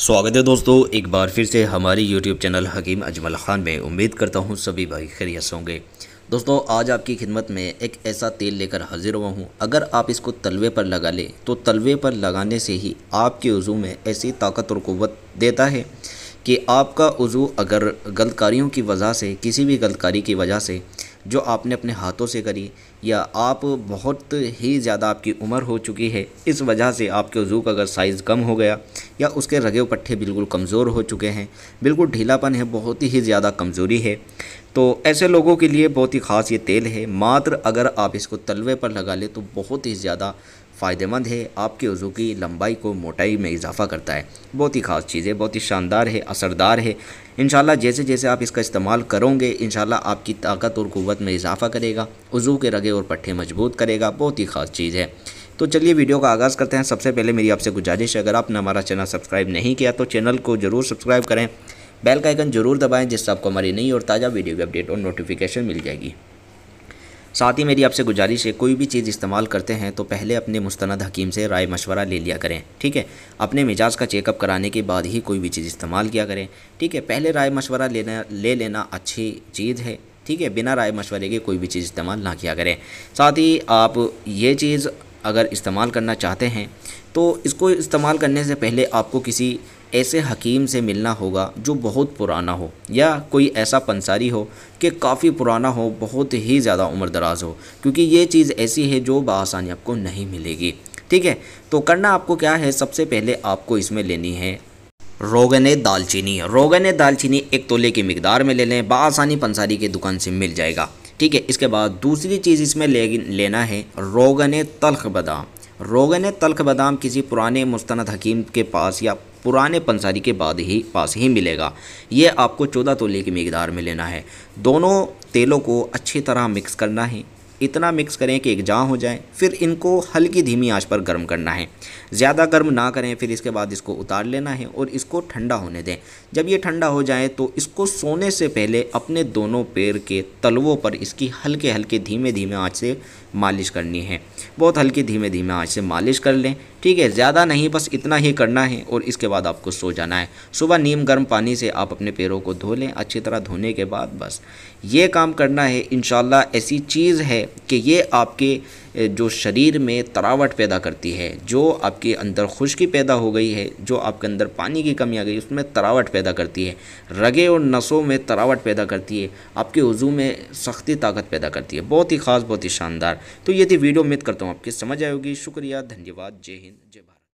स्वागत है दोस्तों एक बार फिर से हमारे YouTube चैनल हकीम अजमल ख़ान में उम्मीद करता हूँ सभी भाई खैरियत होंगे दोस्तों आज आपकी खिदमत में एक ऐसा तेल लेकर हाजिर हुआ हूँ अगर आप इसको तलवे पर लगा लें तो तलवे पर लगाने से ही आपके वज़ू में ऐसी ताकत और क़वत देता है कि आपका वज़ू अगर गलतकारियों की वजह से किसी भी गलतकारी की वजह से जो आपने अपने हाथों से करी या आप बहुत ही ज़्यादा आपकी उम्र हो चुकी है इस वजह से आपके वज़ू का अगर साइज़ कम हो गया या उसके रगे पट्टे बिल्कुल कमज़ोर हो चुके हैं बिल्कुल ढीलापन है बहुत ही ज़्यादा कमज़ोरी है तो ऐसे लोगों के लिए बहुत ही ख़ास ये तेल है मात्र अगर आप इसको तलवे पर लगा लें तो बहुत ही ज़्यादा फ़ायदेमंद है आपके वज़ू की लंबाई को मोटाई में इजाफ़ा करता है बहुत ही ख़ास चीज़ है बहुत ही शानदार है असरदार है इन जैसे जैसे आप इसका इस्तेमाल करोगे इन आपकी ताकत और क़वत में इजाफ़ा करेगा वज़ू के रगे और पट्ठे मजबूत करेगा बहुत ही ख़ास चीज़ है तो चलिए वीडियो का आगाज़ करते हैं सबसे पहले मेरी आपसे गुजारिश है अगर आपने हमारा चैनल सब्सक्राइब नहीं किया तो चैनल को ज़रूर सब्सक्राइब करें बेल का आइकन ज़रूर दबाएं जिससे आपको हमारी नई और ताज़ा वीडियो की अपडेट और नोटिफिकेशन मिल जाएगी साथ ही मेरी आपसे गुजारिश है कोई भी चीज़ इस्तेमाल करते हैं तो पहले अपने मुस्ंद हकीम से राय मशवरा ले लिया करें ठीक है अपने मिजाज का चेकअप कराने के बाद ही कोई भी चीज़ इस्तेमाल किया करें ठीक है पहले राय मशवरा लेना ले लेना अच्छी चीज़ है ठीक है बिना राय मशवरे के कोई भी चीज़ इस्तेमाल ना किया करें साथ ही आप ये चीज़ अगर इस्तेमाल करना चाहते हैं तो इसको इस्तेमाल करने से पहले आपको किसी ऐसे हकीम से मिलना होगा जो बहुत पुराना हो या कोई ऐसा पंसारी हो कि काफ़ी पुराना हो बहुत ही ज़्यादा उम्र दराज हो क्योंकि ये चीज़ ऐसी है जो बसानी आपको नहीं मिलेगी ठीक है तो करना आपको क्या है सबसे पहले आपको इसमें लेनी है रोगन दालचीनी रोगन दालचीनी एक तोले की मकदार में ले लें बसानी पंसारी की दुकान से मिल जाएगा ठीक है इसके बाद दूसरी चीज़ इसमें ले लेना है रोगन तलख बादाम रोगन तलख बादाम किसी पुराने मुस्ंद हकीम के पास या पुराने पंसारी के बाद ही पास ही मिलेगा ये आपको चौदह तोले की मकदार में लेना है दोनों तेलों को अच्छी तरह मिक्स करना है इतना मिक्स करें कि एक जहाँ हो जाए फिर इनको हल्की धीमी आंच पर गर्म करना है ज़्यादा गर्म ना करें फिर इसके बाद इसको उतार लेना है और इसको ठंडा होने दें जब ये ठंडा हो जाए तो इसको सोने से पहले अपने दोनों पैर के तलवों पर इसकी हल्के हल्के धीमे धीमे आंच से मालिश करनी है बहुत हल्की धीमे धीमे आँच से मालिश कर लें ठीक है ज़्यादा नहीं बस इतना ही करना है और इसके बाद आपको सो जाना है सुबह नीम गर्म पानी से आप अपने पैरों को धो लें अच्छी तरह धोने के बाद बस ये काम करना है इन ऐसी चीज़ है कि ये आपके जो शरीर में तरावट पैदा करती है जो आपके अंदर खुश्की पैदा हो गई है जो आपके अंदर पानी की कमी आ गई उसमें तरावट पैदा करती है रगे और नसों में तरावट पैदा करती है आपके वज़ू में सख्ती ताकत पैदा करती है बहुत ही ख़ास बहुत ही शानदार तो ये थी वीडियो उम्मीद करता हूँ आपकी समझ आएगी शुक्रिया धन्यवाद जय हिंद जय भारत